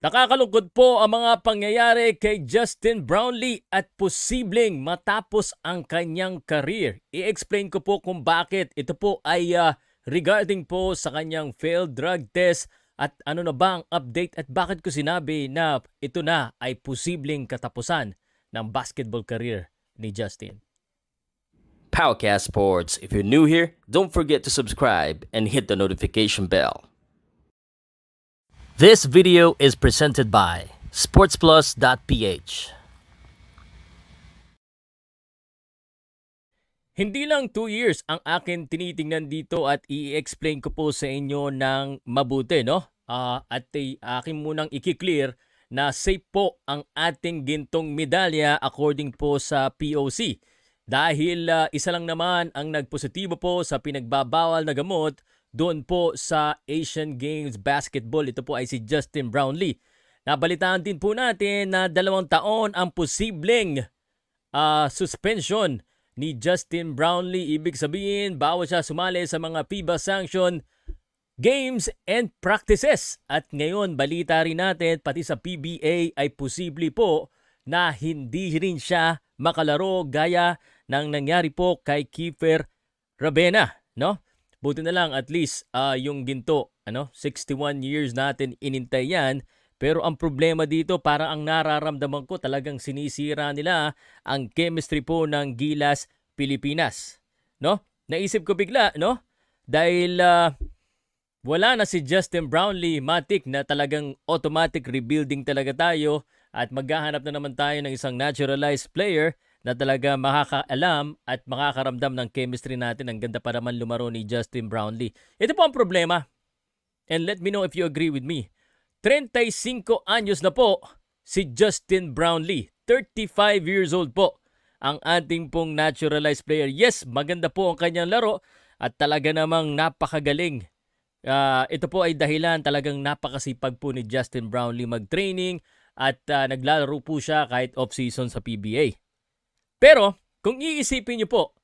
Nakakalungkot po ang mga pangyayari kay Justin Brownlee at posibleng matapos ang kanyang career. I-explain ko po kung bakit. Ito po ay uh, regarding po sa kanyang failed drug test at ano na ba ang update at bakit ko sinabi na ito na ay posibleng katapusan ng basketball career ni Justin. Powercast Sports. If you're new here, don't forget to subscribe and hit the notification bell. This video is presented by sportsplus.ph Hindi lang 2 years ang akin tinitingnan dito at i-explain ko po sa inyo ng mabuti no? Uh, at uh, akin munang i-clear na safe po ang ating gintong medalya according po sa POC. Dahil uh, isa lang naman ang nagpositibo po sa pinagbabawal na gamot doon po sa Asian Games Basketball. Ito po ay si Justin Brownlee. Nabalitaan din po natin na dalawang taon ang posibleng uh, suspension ni Justin Brownlee. Ibig sabihin, bawat siya sumali sa mga FIBA sanction games and practices. At ngayon, balita rin natin, pati sa PBA ay posible po na hindi rin siya makalaro gaya ng nangyari po kay Kiefer Rabena. No? Buti na lang at least uh, yung ginto, ano, 61 years natin inintay yan. Pero ang problema dito, para ang nararamdaman ko talagang sinisira nila ang chemistry po ng Gilas Pilipinas. No? Naisip ko bigla, no? Dahil uh, wala na si Justin Brownlee Matic na talagang automatic rebuilding talaga tayo at maghahanap na naman tayo ng isang naturalized player na talaga makakaalam at makakaramdam ng chemistry natin. Ang ganda pa naman lumaro ni Justin Brownlee. Ito po ang problema. And let me know if you agree with me. 35 anyos na po si Justin Brownlee. 35 years old po ang ating pong naturalized player. Yes, maganda po ang kanyang laro at talaga namang napakagaling Uh, ito po ay dahilan talagang napakasipag po ni Justin Brownlee mag-training at uh, naglalaro po siya kahit off-season sa PBA. Pero kung iisipin niyo po,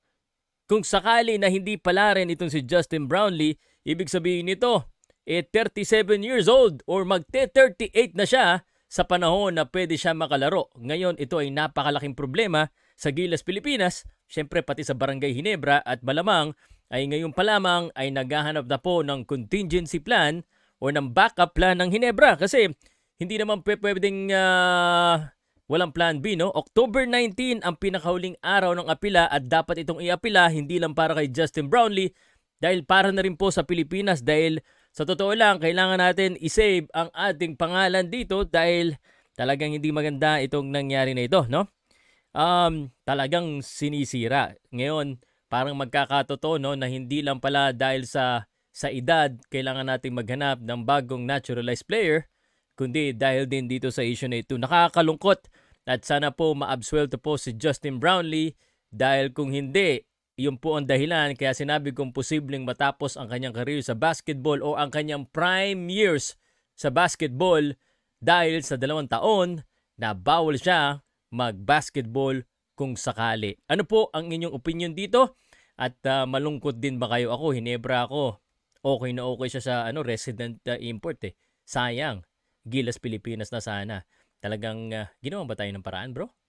kung sakali na hindi pala rin itong si Justin Brownlee, ibig sabihin nito, eh 37 years old or magte-38 na siya sa panahon na pwede siya makalaro. Ngayon, ito ay napakalaking problema sa Gilas Pilipinas, syempre pati sa Barangay Hinebra at malamang ay ngayon pa lamang ay naghahanap na po ng contingency plan o ng backup plan ng Hinebra kasi hindi naman pwedeng uh, Walang plan B, no? October 19 ang pinakahuling araw ng apila at dapat itong iapila hindi lang para kay Justin Brownlee dahil para na rin po sa Pilipinas dahil sa totoo lang kailangan natin isave ang ating pangalan dito dahil talagang hindi maganda itong nangyari na ito, no? Um, talagang sinisira. Ngayon, parang magkakatotoo no na hindi lang pala dahil sa sa edad kailangan natin maghanap ng bagong naturalized player kundi dahil din dito sa issue na ito. Nakakalungkot at sana po maabswelto po si Justin Brownlee dahil kung hindi, yun po ang dahilan kaya sinabi kong posibleng matapos ang kanyang career sa basketball o ang kanyang prime years sa basketball dahil sa dalawang taon na bawal siya mag-basketball kung sakali. Ano po ang inyong opinion dito? At uh, malungkot din ba kayo ako? Hinebra ako. Okay na okay siya sa ano resident uh, import eh. Sayang. Gilas Pilipinas na sana. Talagang uh, ginawa ba tayo ng paraan bro?